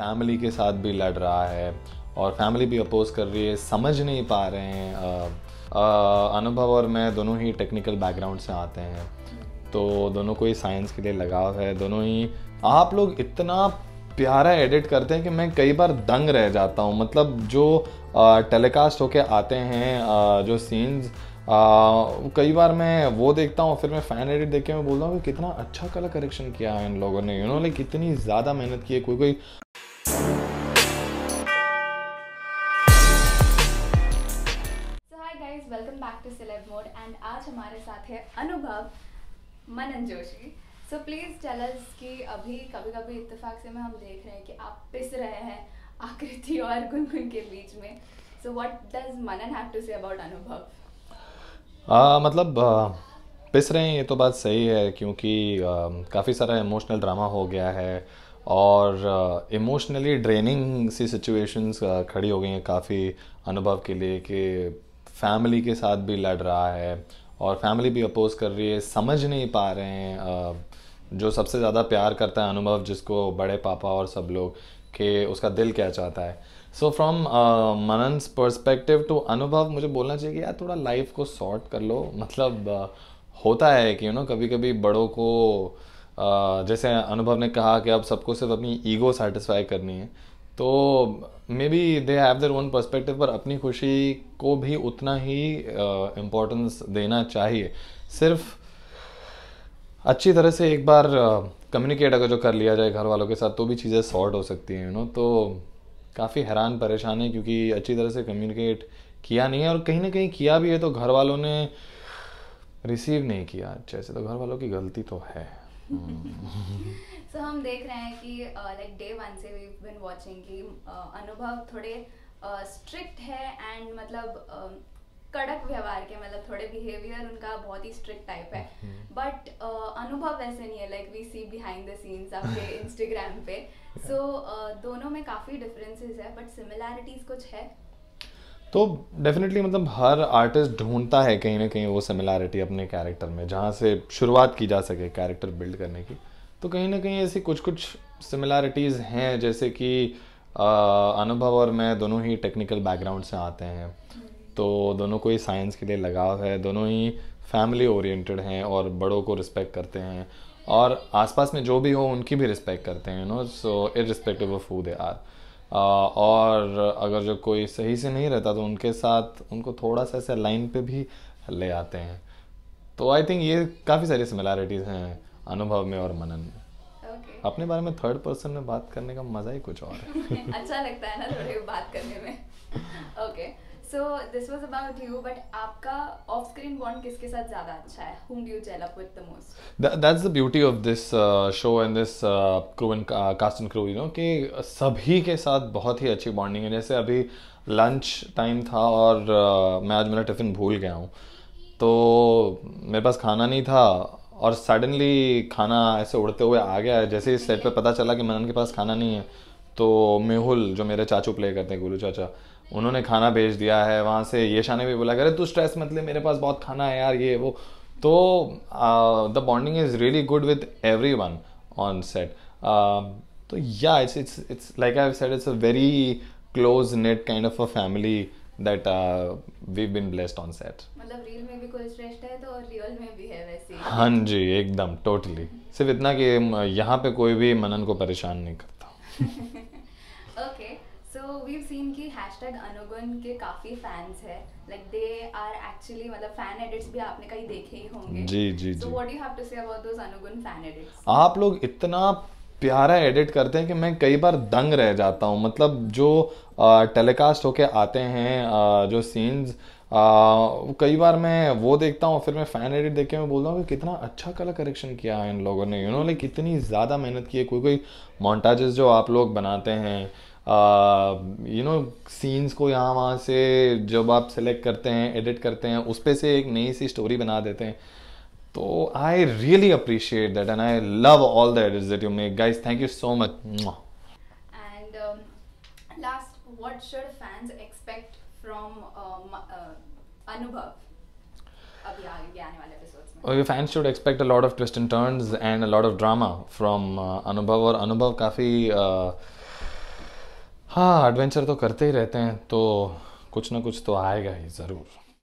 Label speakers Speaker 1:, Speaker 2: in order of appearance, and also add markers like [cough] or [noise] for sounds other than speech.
Speaker 1: Family के साथ भी लड़ रहा है और फैमिली भी अपोज कर रही है समझ नहीं पा रहे हैं अनुभव और मैं दोनों ही टेक्निकल बैकग्राउंड से आते हैं तो दोनों को ही साइंस के लिए लगाव है दोनों ही आप लोग इतना प्यारा एडिट करते हैं कि मैं कई बार दंग रह जाता हूँ मतलब जो टेलीकास्ट होके आते हैं आ, जो सीन्स कई बार मैं वो देखता हूँ फिर मैं फ़ैन एडिट देख के मैं बोलता हूँ कि कितना अच्छा कलर करेक्शन किया है इन लोगों ने इन्होंने कितनी ज़्यादा मेहनत की है कोई कोई
Speaker 2: एंड आज हमारे साथ है Anubhav Manan Joshi so please tell us कि अभी कभी कभी इत्तेफाक से में हम देख रहे हैं कि आप पिस रहे हैं आकृति और गुनगुन के बीच में so what does Manan have to say about Anubhav
Speaker 1: uh, मतलब आ, पिस रहे हैं ये तो बात सही है क्योंकि काफ़ी सारा इमोशनल ड्रामा हो गया है और इमोशनली ड्रेनिंग सी सिचुएशंस खड़ी हो गई हैं काफ़ी अनुभव के लिए कि फैमिली के साथ भी लड़ रहा है और फैमिली भी अपोज कर रही है समझ नहीं पा रहे हैं जो सबसे ज़्यादा प्यार करता है अनुभव जिसको बड़े पापा और सब लोग कि उसका दिल क्या चाहता है so from Manan's perspective to Anubhav मुझे बोलना चाहिए कि यार थोड़ा लाइफ को सॉर्ट कर लो मतलब uh, होता है कि यू नो कभी कभी बड़ों को uh, जैसे अनुभव ने कहा कि अब सबको सिर्फ अपनी ईगो सेटिस्फाई करनी है तो maybe they have their own perspective पर अपनी खुशी को भी उतना ही इम्पोर्टेंस uh, देना चाहिए सिर्फ अच्छी तरह से एक बार कम्युनिकेट uh, अगर जो कर लिया जाए घर वालों के साथ तो भी चीज़ें सॉर्ट हो सकती हैं यू नो तो काफ़ी हैरान परेशान है क्योंकि अच्छी तरह से कम्युनिकेट किया नहीं है और कहीं ना कहीं किया भी है तो घर वालों ने रिसीव नहीं किया अच्छे से तो घर वालों की गलती तो है
Speaker 2: सो [laughs] so, हम देख रहे हैं कि लाइक डे वन से वी बिन वॉचिंग कि uh, अनुभव थोड़े स्ट्रिक्ट uh, है एंड मतलब uh, कड़क व्यवहार के मतलब थोड़े बिहेवियर उनका बहुत ही स्ट्रिक्ट टाइप है बट हम्म. uh, अनुभव वैसे नहीं है like we see behind the scenes आपके इंस्टाग्राम [laughs] पे सो so, uh, दोनों में काफ़ी डिफरेंसेस है बट सिमिलैरिटीज़ कुछ है
Speaker 1: तो डेफिनेटली मतलब हर आर्टिस्ट ढूंढता है कहीं ना कहीं वो सिमिलैरिटी अपने कैरेक्टर में जहाँ से शुरुआत की जा सके कैरेक्टर बिल्ड करने की तो कहीं ना कहीं ऐसी कुछ कुछ सिमिलैरिटीज़ हैं जैसे कि अनुभव और मैं दोनों ही टेक्निकल बैकग्राउंड से आते हैं तो दोनों को ही साइंस के लिए लगाव है दोनों ही फैमिली ओरिएंटेड हैं और बड़ों को रिस्पेक्ट करते हैं और आसपास में जो भी हो उनकी भी रिस्पेक्ट करते हैं you know so irrespective of who they are और अगर जो कोई सही से नहीं रहता तो उनके साथ उनको थोड़ा सा ऐसे लाइन पे भी ले आते हैं तो आई थिंक ये काफ़ी सारी सिमिलैरिटीज़ हैं अनुभव में और मनन में okay. अपने बारे में थर्ड पर्सन में बात करने का मज़ा ही कुछ और है [laughs]
Speaker 2: अच्छा लगता है ना थोड़ी बात करने में okay okay. So this was about you but आपका ऑफ स्क्रीन बॉन्ड किसके साथ ज्यादा अच्छा है whom do you gel up with the most
Speaker 1: that's the beauty of this show and this crew and cast and crew you know कि सभी के साथ बहुत ही अच्छी बॉन्डिंग है जैसे अभी लंच टाइम था और uh, मैं आज मेरा टिफ़िन भूल गया हूँ तो मेरे पास खाना नहीं था और सडनली खाना ऐसे उड़ते हुए आ गया है जैसे इस सेट पे पता चला कि मनन के पास खाना नहीं है तो मेहुल जो मेरे चाचू प्ले करते हैं गुरु चाचा उन्होंने खाना भेज दिया है वहाँ से यशा ने भी बोला अरे तू स्ट्रेस मत ले मेरे पास बहुत खाना है यार ये वो तो the bonding is really good with everyone on set तो yeah it's it's it's like I said it's a very close knit kind of a family that we been blessed on set
Speaker 2: मतलब reel में भी कोई श्रेष्ठ है तो real वैसे हाँ
Speaker 1: जी एकदम टोटली सिर्फ इतना कि यहाँ पे कोई भी मनन को परेशान नहीं करता okay
Speaker 2: [laughs] okay. So we've seen की हैश टैग अनुगुन के काफ़ी फैंस है लाइक दे आर एक्चुअली मतलब फैन एडिट्स भी आपने कहीं देखे ही होंगे जी जी so what you have to say about those Anugun fan edits
Speaker 1: आप लोग इतना प्यारा एडिट करते हैं कि मैं कई बार दंग रह जाता हूँ मतलब जो टेलीकास्ट होके आते हैं आ, जो सीन्स कई बार मैं वो देखता हूँ फिर मैं फ़ैन एडिट देख के मैं बोलता हूँ कि कितना अच्छा कलर करेक्शन किया है इन लोगों ने यू नो लाइक कितनी ज़्यादा मेहनत की है कोई कोई मोन्टाजेस जो आप लोग बनाते हैं यू नो सीन्स को यहाँ वहाँ से जब आप सेलेक्ट करते हैं एडिट करते हैं उस पर से एक नई सी स्टोरी बना देते हैं तो I really appreciate that and I love all the edits that you make guys thank you so much and
Speaker 2: last what should fans expect from Anubhav अभी आगे आने वाले एपिसोड्स में your
Speaker 1: fans should expect a lot of twists and turns uh, और अनुभव काफ़ी uh, हाँ adventure तो करते ही रहते हैं तो कुछ ना कुछ तो आएगा ही ज़रूर